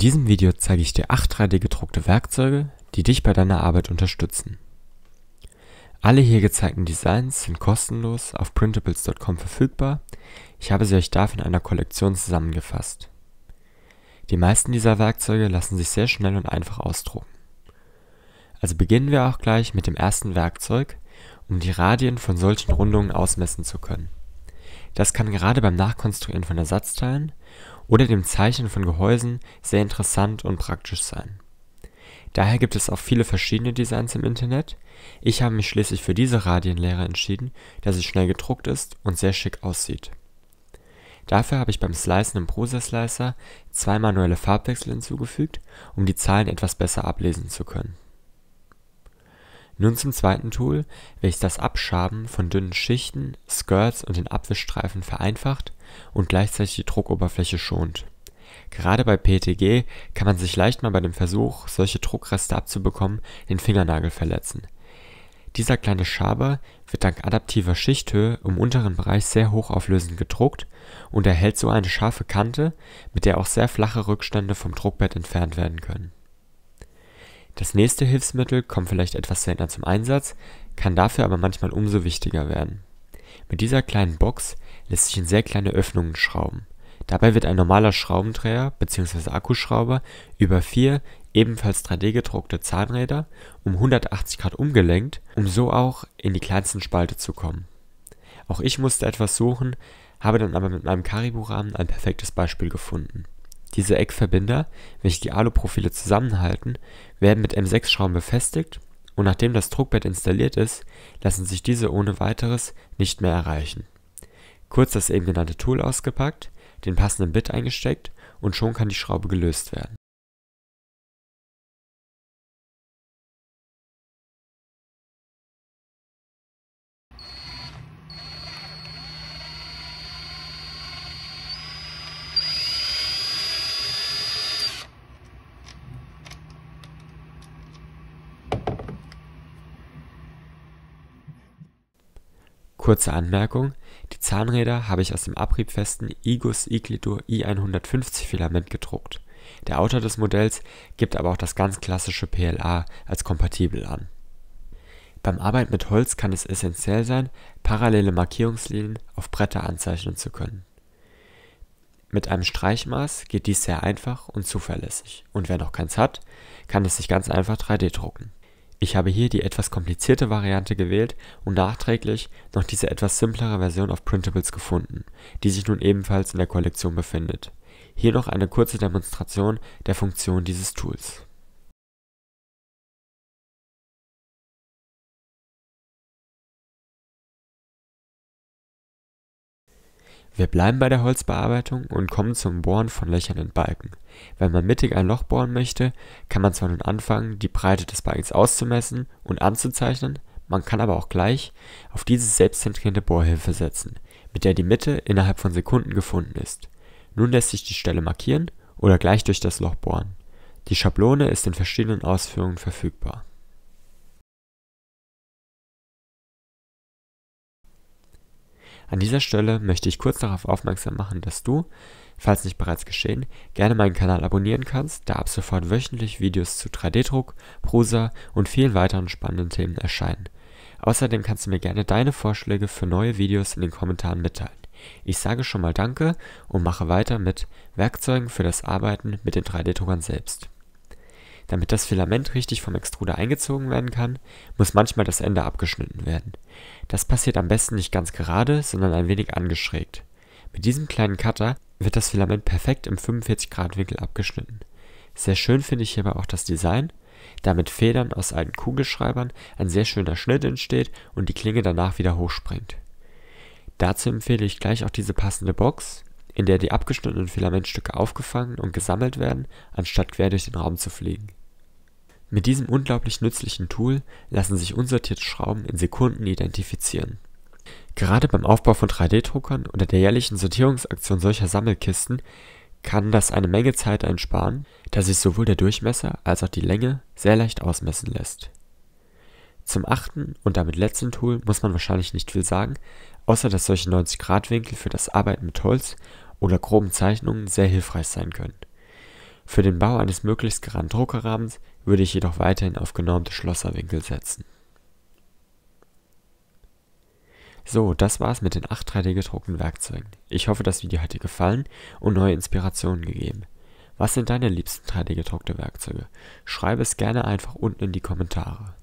diesem Video zeige ich dir 8 3D gedruckte Werkzeuge, die dich bei deiner Arbeit unterstützen. Alle hier gezeigten Designs sind kostenlos auf printables.com verfügbar, ich habe sie euch dafür in einer Kollektion zusammengefasst. Die meisten dieser Werkzeuge lassen sich sehr schnell und einfach ausdrucken. Also beginnen wir auch gleich mit dem ersten Werkzeug, um die Radien von solchen Rundungen ausmessen zu können. Das kann gerade beim Nachkonstruieren von Ersatzteilen oder dem Zeichnen von Gehäusen sehr interessant und praktisch sein. Daher gibt es auch viele verschiedene Designs im Internet, ich habe mich schließlich für diese Radienlehre entschieden, da sie schnell gedruckt ist und sehr schick aussieht. Dafür habe ich beim Slicen im Prusa Slicer zwei manuelle Farbwechsel hinzugefügt, um die Zahlen etwas besser ablesen zu können nun zum zweiten Tool, welches das Abschaben von dünnen Schichten, Skirts und den Abwischstreifen vereinfacht und gleichzeitig die Druckoberfläche schont. Gerade bei PETG kann man sich leicht mal bei dem Versuch, solche Druckreste abzubekommen, den Fingernagel verletzen. Dieser kleine Schaber wird dank adaptiver Schichthöhe im unteren Bereich sehr hochauflösend gedruckt und erhält so eine scharfe Kante, mit der auch sehr flache Rückstände vom Druckbett entfernt werden können das nächste Hilfsmittel kommt vielleicht etwas seltener zum Einsatz, kann dafür aber manchmal umso wichtiger werden. Mit dieser kleinen Box lässt sich in sehr kleine Öffnungen schrauben. Dabei wird ein normaler Schraubendreher bzw. Akkuschrauber über vier ebenfalls 3D-gedruckte Zahnräder um 180 Grad umgelenkt, um so auch in die kleinsten Spalte zu kommen. Auch ich musste etwas suchen, habe dann aber mit meinem Karibu-Rahmen ein perfektes Beispiel gefunden diese Eckverbinder, welche die Aluprofile zusammenhalten, werden mit M6-Schrauben befestigt und nachdem das Druckbett installiert ist, lassen sich diese ohne weiteres nicht mehr erreichen. Kurz das eben genannte Tool ausgepackt, den passenden Bit eingesteckt und schon kann die Schraube gelöst werden Kurze Anmerkung: Die Zahnräder habe ich aus dem abriebfesten Igus Iglidur i150 Filament gedruckt. Der Autor des Modells gibt aber auch das ganz klassische PLA als kompatibel an. Beim Arbeiten mit Holz kann es essentiell sein, parallele Markierungslinien auf Bretter anzeichnen zu können. Mit einem Streichmaß geht dies sehr einfach und zuverlässig und wer noch keins hat, kann es sich ganz einfach 3D drucken ich habe hier die etwas komplizierte Variante gewählt und nachträglich noch diese etwas simplere Version auf Printables gefunden, die sich nun ebenfalls in der Kollektion befindet. Hier noch eine kurze Demonstration der Funktion dieses Tools Wir bleiben bei der Holzbearbeitung und kommen zum Bohren von Löchern in Balken. Wenn man mittig ein Loch bohren möchte, kann man zwar nun anfangen, die Breite des Balkens auszumessen und anzuzeichnen, man kann aber auch gleich auf diese selbstzentrierte Bohrhilfe setzen, mit der die Mitte innerhalb von Sekunden gefunden ist. Nun lässt sich die Stelle markieren oder gleich durch das Loch bohren. Die Schablone ist in verschiedenen Ausführungen verfügbar An dieser Stelle möchte ich kurz darauf aufmerksam machen, dass du, falls nicht bereits geschehen, gerne meinen Kanal abonnieren kannst, da ab sofort wöchentlich Videos zu 3D-Druck, Prosa und vielen weiteren spannenden Themen erscheinen. Außerdem kannst du mir gerne deine Vorschläge für neue Videos in den Kommentaren mitteilen. Ich sage schon mal Danke und mache weiter mit Werkzeugen für das Arbeiten mit den 3D-Druckern selbst. Damit das Filament richtig vom Extruder eingezogen werden kann, muss manchmal das Ende abgeschnitten werden. Das passiert am besten nicht ganz gerade, sondern ein wenig angeschrägt. Mit diesem kleinen Cutter wird das Filament perfekt im 45 Grad Winkel abgeschnitten. Sehr schön finde ich hierbei auch das Design, da mit Federn aus alten Kugelschreibern ein sehr schöner Schnitt entsteht und die Klinge danach wieder hochspringt. Dazu empfehle ich gleich auch diese passende Box, in der die abgeschnittenen Filamentstücke aufgefangen und gesammelt werden, anstatt quer durch den Raum zu fliegen. Mit diesem unglaublich nützlichen Tool lassen sich unsortierte Schrauben in Sekunden identifizieren. Gerade beim Aufbau von 3D-Druckern oder der jährlichen Sortierungsaktion solcher Sammelkisten kann das eine Menge Zeit einsparen, da sich sowohl der Durchmesser als auch die Länge sehr leicht ausmessen lässt. Zum achten und damit letzten Tool muss man wahrscheinlich nicht viel sagen, außer dass solche 90 grad winkel für das Arbeiten mit Holz oder groben Zeichnungen sehr hilfreich sein können für den Bau eines möglichst geraden Druckerrahmens würde ich jedoch weiterhin auf genormte Schlosserwinkel setzen. So, das war's mit den 8-3D gedruckten Werkzeugen. Ich hoffe, das Video hat dir gefallen und neue Inspirationen gegeben. Was sind deine liebsten 3D gedruckte Werkzeuge? Schreibe es gerne einfach unten in die Kommentare.